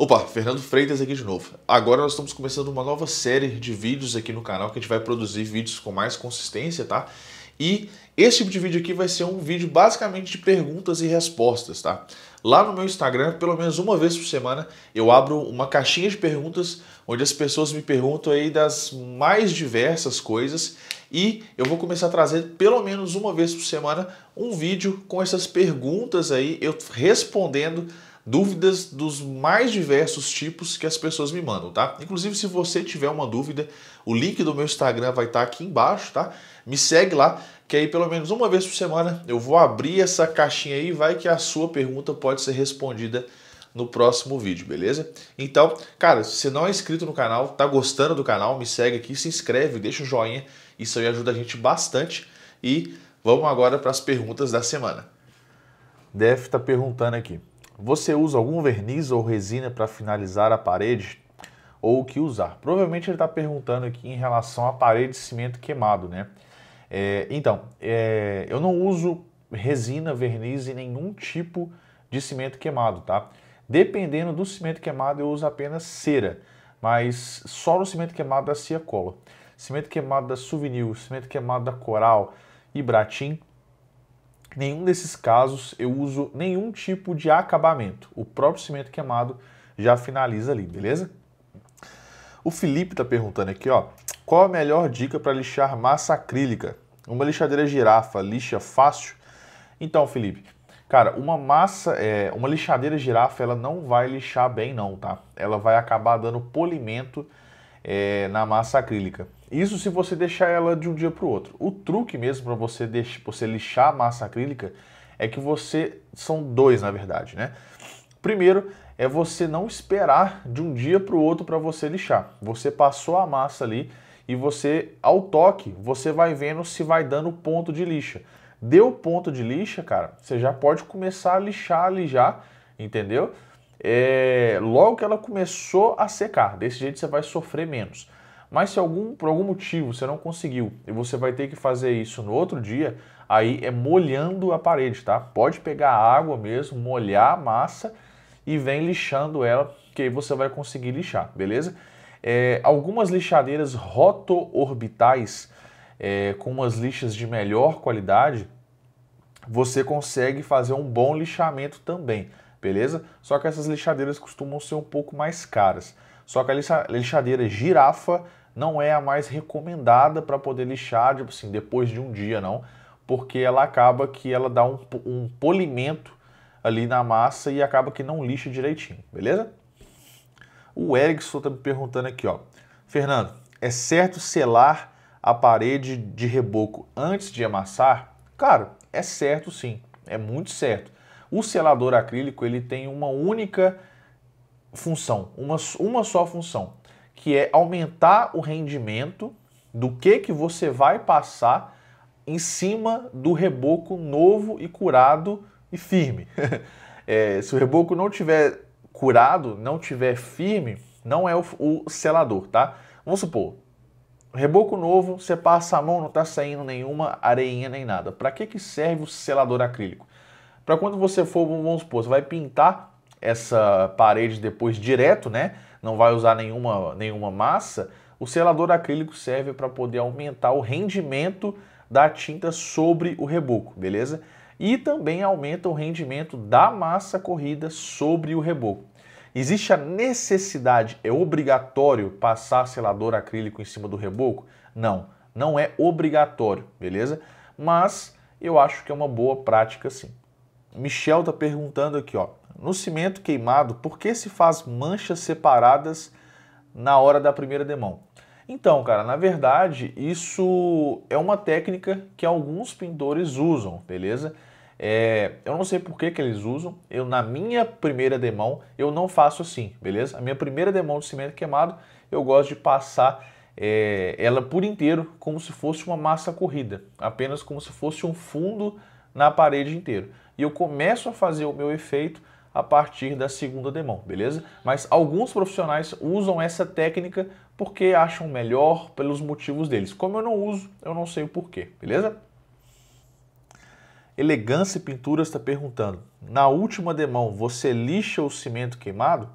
Opa, Fernando Freitas aqui de novo. Agora nós estamos começando uma nova série de vídeos aqui no canal que a gente vai produzir vídeos com mais consistência, tá? E esse tipo de vídeo aqui vai ser um vídeo basicamente de perguntas e respostas, tá? Lá no meu Instagram, pelo menos uma vez por semana, eu abro uma caixinha de perguntas onde as pessoas me perguntam aí das mais diversas coisas e eu vou começar a trazer pelo menos uma vez por semana um vídeo com essas perguntas aí, eu respondendo dúvidas dos mais diversos tipos que as pessoas me mandam, tá? Inclusive, se você tiver uma dúvida, o link do meu Instagram vai estar tá aqui embaixo, tá? Me segue lá, que aí pelo menos uma vez por semana eu vou abrir essa caixinha aí, vai que a sua pergunta pode ser respondida no próximo vídeo, beleza? Então, cara, se você não é inscrito no canal, tá gostando do canal, me segue aqui, se inscreve, deixa o joinha, isso aí ajuda a gente bastante. E vamos agora para as perguntas da semana. Def está tá perguntando aqui. Você usa algum verniz ou resina para finalizar a parede? Ou o que usar? Provavelmente ele está perguntando aqui em relação à parede de cimento queimado, né? É, então, é, eu não uso resina, verniz e nenhum tipo de cimento queimado, tá? Dependendo do cimento queimado, eu uso apenas cera, mas só no cimento queimado da Cia Cola. Cimento queimado da Souvenir, cimento queimado da Coral e Bratim, Nenhum desses casos eu uso nenhum tipo de acabamento. O próprio cimento queimado já finaliza ali, beleza? O Felipe está perguntando aqui, ó, qual a melhor dica para lixar massa acrílica? Uma lixadeira girafa lixa fácil? Então, Felipe, cara, uma massa, é, uma lixadeira girafa, ela não vai lixar bem não, tá? Ela vai acabar dando polimento é, na massa acrílica. Isso se você deixar ela de um dia para o outro. O truque mesmo para você, deixar, você lixar a massa acrílica é que você. São dois, na verdade, né? Primeiro é você não esperar de um dia para o outro para você lixar. Você passou a massa ali e você, ao toque, você vai vendo se vai dando ponto de lixa. Deu ponto de lixa, cara, você já pode começar a lixar ali já, entendeu? É, logo que ela começou a secar, desse jeito você vai sofrer menos. Mas se algum, por algum motivo você não conseguiu e você vai ter que fazer isso no outro dia, aí é molhando a parede, tá? Pode pegar água mesmo, molhar a massa e vem lixando ela, que aí você vai conseguir lixar, beleza? É, algumas lixadeiras roto-orbitais é, com umas lixas de melhor qualidade, você consegue fazer um bom lixamento também, beleza? Só que essas lixadeiras costumam ser um pouco mais caras. Só que a lixadeira girafa não é a mais recomendada para poder lixar, tipo assim, depois de um dia, não, porque ela acaba que ela dá um, um polimento ali na massa e acaba que não lixa direitinho, beleza? O Erickson está me perguntando aqui, ó. Fernando, é certo selar a parede de reboco antes de amassar? Cara, é certo sim, é muito certo. O selador acrílico ele tem uma única função, uma, uma só função, que é aumentar o rendimento do que, que você vai passar em cima do reboco novo e curado e firme. é, se o reboco não tiver curado, não tiver firme, não é o, o selador, tá? Vamos supor, reboco novo, você passa a mão, não está saindo nenhuma areinha nem nada. Para que, que serve o selador acrílico? Para quando você for, vamos supor, você vai pintar essa parede depois direto, né? Não vai usar nenhuma, nenhuma massa. O selador acrílico serve para poder aumentar o rendimento da tinta sobre o reboco, beleza? E também aumenta o rendimento da massa corrida sobre o reboco. Existe a necessidade, é obrigatório passar selador acrílico em cima do reboco? Não, não é obrigatório, beleza? Mas eu acho que é uma boa prática sim. Michel está perguntando aqui, ó. No cimento queimado, por que se faz manchas separadas na hora da primeira demão? Então, cara, na verdade, isso é uma técnica que alguns pintores usam, beleza? É, eu não sei por que, que eles usam. Eu, na minha primeira demão, eu não faço assim, beleza? A minha primeira demão de cimento queimado, eu gosto de passar é, ela por inteiro, como se fosse uma massa corrida, apenas como se fosse um fundo na parede inteira. E eu começo a fazer o meu efeito a partir da segunda demão, beleza? Mas alguns profissionais usam essa técnica porque acham melhor pelos motivos deles. Como eu não uso, eu não sei o porquê, beleza? Elegância pintura Pinturas está perguntando: na última demão você lixa o cimento queimado?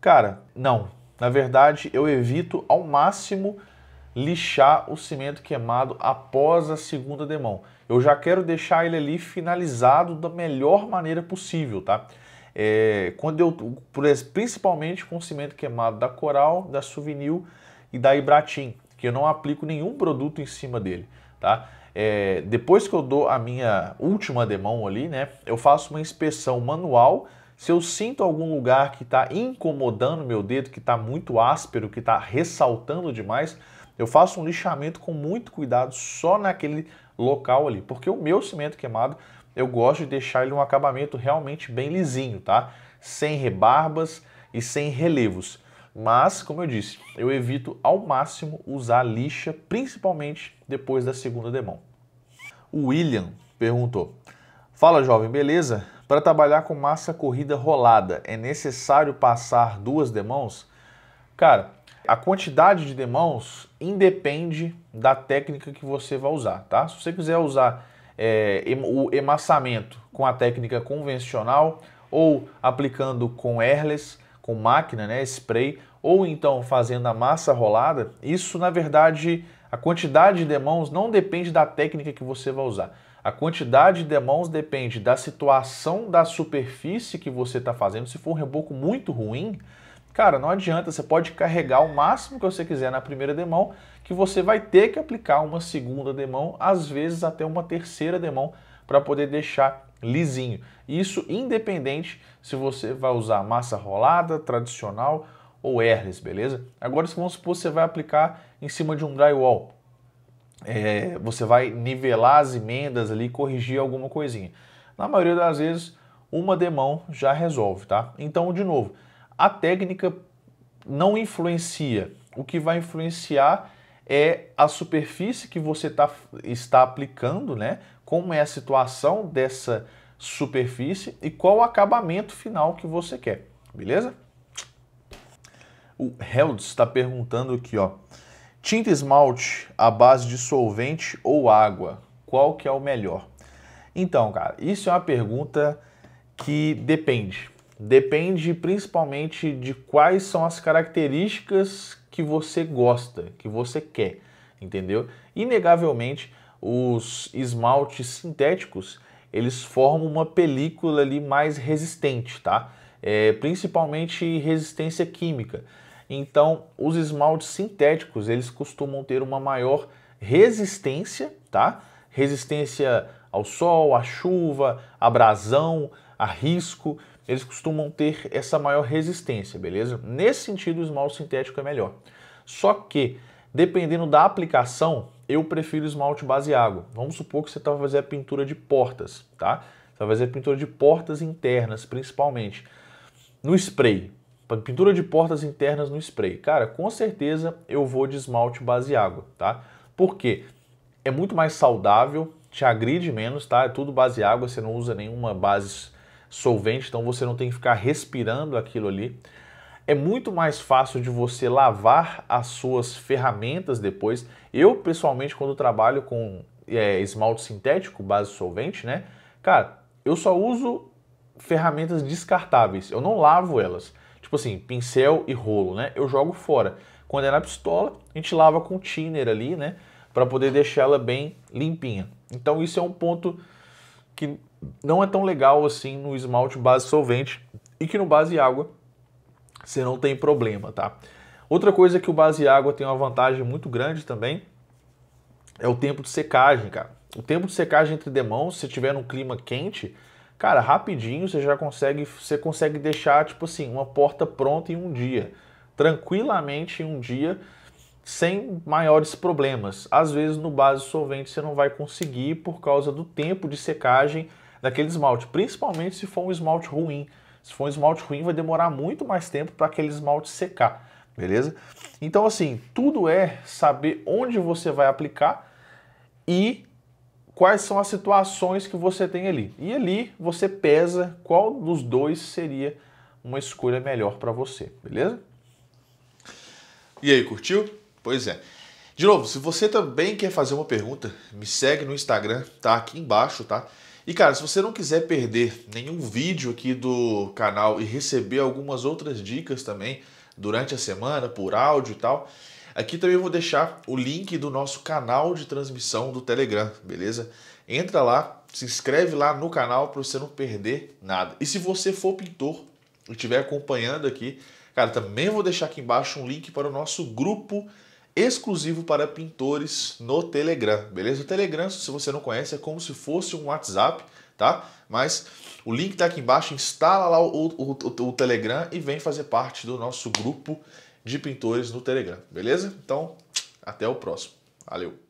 Cara, não. Na verdade, eu evito ao máximo lixar o cimento queimado após a segunda demão. Eu já quero deixar ele ali finalizado da melhor maneira possível, tá? É, quando eu, principalmente com cimento queimado da Coral, da Suvinil e da Ibratim, que eu não aplico nenhum produto em cima dele, tá? É, depois que eu dou a minha última demão ali, né, eu faço uma inspeção manual. Se eu sinto algum lugar que está incomodando meu dedo, que está muito áspero, que está ressaltando demais, eu faço um lixamento com muito cuidado só naquele local ali, porque o meu cimento queimado eu gosto de deixar ele um acabamento realmente bem lisinho, tá? Sem rebarbas e sem relevos. Mas, como eu disse, eu evito ao máximo usar lixa, principalmente depois da segunda demão. O William perguntou: Fala jovem, beleza? Para trabalhar com massa corrida rolada, é necessário passar duas demãos? Cara, a quantidade de demãos independe da técnica que você vai usar, tá? Se você quiser usar é, o emassamento com a técnica convencional ou aplicando com airless, com máquina, né, spray, ou então fazendo a massa rolada, isso na verdade a quantidade de demãos não depende da técnica que você vai usar. A quantidade de demãos depende da situação da superfície que você está fazendo. Se for um reboco muito ruim, Cara, não adianta, você pode carregar o máximo que você quiser na primeira demão, que você vai ter que aplicar uma segunda demão, às vezes até uma terceira demão, para poder deixar lisinho. Isso independente se você vai usar massa rolada, tradicional ou airless, beleza? Agora, vamos supor que você vai aplicar em cima de um drywall. É, você vai nivelar as emendas ali, corrigir alguma coisinha. Na maioria das vezes, uma demão já resolve, tá? Então, de novo, a técnica não influencia. O que vai influenciar é a superfície que você tá, está aplicando, né? Como é a situação dessa superfície e qual o acabamento final que você quer, beleza? O Helds está perguntando aqui, ó. Tinta esmalte à base de solvente ou água, qual que é o melhor? Então, cara, isso é uma pergunta que depende depende principalmente de quais são as características que você gosta, que você quer, entendeu? Inegavelmente, os esmaltes sintéticos eles formam uma película ali mais resistente, tá? É, principalmente resistência química. Então, os esmaltes sintéticos eles costumam ter uma maior resistência, tá? Resistência ao sol, à chuva, abrasão, a risco eles costumam ter essa maior resistência, beleza? Nesse sentido, o esmalte sintético é melhor. Só que, dependendo da aplicação, eu prefiro esmalte base água. Vamos supor que você está fazendo a pintura de portas, tá? Você vai fazer pintura de portas internas, principalmente. No spray. Pintura de portas internas no spray. Cara, com certeza eu vou de esmalte base água, tá? Por quê? É muito mais saudável, te agride menos, tá? É tudo base água, você não usa nenhuma base solvente, então você não tem que ficar respirando aquilo ali. É muito mais fácil de você lavar as suas ferramentas depois. Eu, pessoalmente, quando trabalho com é, esmalte sintético, base solvente, né? Cara, eu só uso ferramentas descartáveis, eu não lavo elas. Tipo assim, pincel e rolo, né? Eu jogo fora. Quando é na pistola, a gente lava com thinner ali, né? Para poder deixar ela bem limpinha. Então, isso é um ponto que não é tão legal assim no esmalte base solvente e que no base água você não tem problema, tá? Outra coisa é que o base água tem uma vantagem muito grande também é o tempo de secagem, cara. O tempo de secagem entre demãos, se tiver num clima quente, cara, rapidinho você já consegue, você consegue deixar tipo assim, uma porta pronta em um dia, tranquilamente em um dia, sem maiores problemas. Às vezes no base solvente você não vai conseguir por causa do tempo de secagem daquele esmalte, principalmente se for um esmalte ruim. Se for um esmalte ruim, vai demorar muito mais tempo para aquele esmalte secar, beleza? Então, assim, tudo é saber onde você vai aplicar e quais são as situações que você tem ali. E ali você pesa qual dos dois seria uma escolha melhor para você, beleza? E aí, curtiu? Pois é. De novo, se você também quer fazer uma pergunta, me segue no Instagram, tá aqui embaixo, tá? E cara, se você não quiser perder nenhum vídeo aqui do canal e receber algumas outras dicas também durante a semana, por áudio e tal, aqui também vou deixar o link do nosso canal de transmissão do Telegram, beleza? Entra lá, se inscreve lá no canal para você não perder nada. E se você for pintor e estiver acompanhando aqui, cara, também vou deixar aqui embaixo um link para o nosso grupo exclusivo para pintores no Telegram, beleza? O Telegram, se você não conhece, é como se fosse um WhatsApp, tá? Mas o link tá aqui embaixo, instala lá o, o, o, o Telegram e vem fazer parte do nosso grupo de pintores no Telegram, beleza? Então, até o próximo. Valeu!